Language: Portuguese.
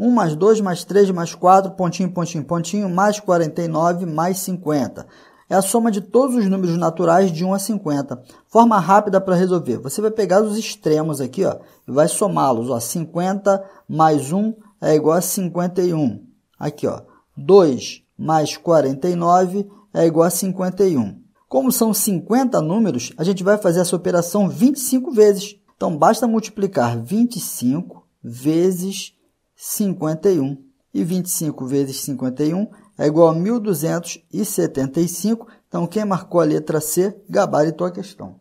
1 mais 2 mais 3 mais 4, pontinho, pontinho, pontinho, mais 49 mais 50. É a soma de todos os números naturais de 1 a 50. Forma rápida para resolver. Você vai pegar os extremos aqui ó, e vai somá-los. 50 mais 1 é igual a 51. Aqui, ó, 2 mais 49 é igual a 51. Como são 50 números, a gente vai fazer essa operação 25 vezes. Então, basta multiplicar 25 vezes 51. E 25 vezes 51 é igual a 1275. Então, quem marcou a letra C, gabaritou a questão.